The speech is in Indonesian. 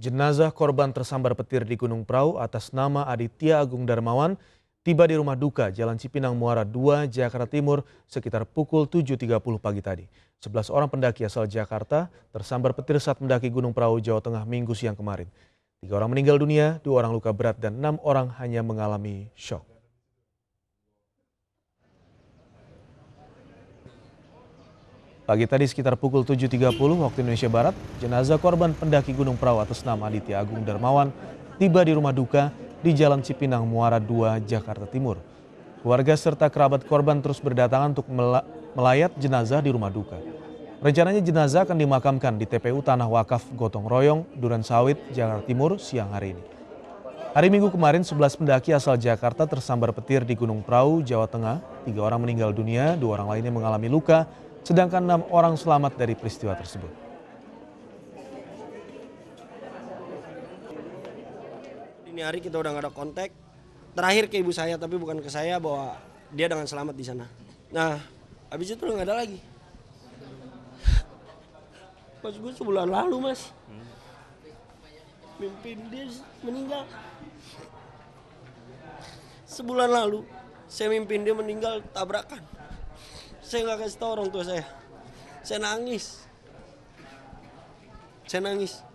Jenazah korban tersambar petir di Gunung Prau atas nama Aditya Agung Darmawan tiba di rumah duka Jalan Cipinang Muara 2, Jakarta Timur sekitar pukul 7.30 pagi tadi. 11 orang pendaki asal Jakarta tersambar petir saat mendaki Gunung Prau, Jawa Tengah minggu siang kemarin. Tiga orang meninggal dunia, dua orang luka berat dan enam orang hanya mengalami shock. Pagi tadi sekitar pukul 7.30 waktu Indonesia Barat, jenazah korban pendaki Gunung Prau atas nama Aditya Agung Darmawan tiba di rumah duka di Jalan Cipinang Muara 2, Jakarta Timur. Keluarga serta kerabat korban terus berdatangan untuk melayat jenazah di rumah duka. Rencananya jenazah akan dimakamkan di TPU Tanah Wakaf Gotong Royong, Duren Sawit, Jakarta Timur siang hari ini. Hari Minggu kemarin, 11 pendaki asal Jakarta tersambar petir di Gunung Prau, Jawa Tengah. Tiga orang meninggal dunia, dua orang lainnya mengalami luka, sedangkan enam orang selamat dari peristiwa tersebut. Ini hari kita udah nggak ada kontak. Terakhir ke ibu saya tapi bukan ke saya bahwa dia dengan selamat di sana. Nah, habis itu nggak ada lagi. Mas gue sebulan lalu mas, mimpin dia meninggal. Sebulan lalu saya mimpin dia meninggal tabrakan. Saya nggak kasih tau orang tua saya. Saya nangis. Saya nangis.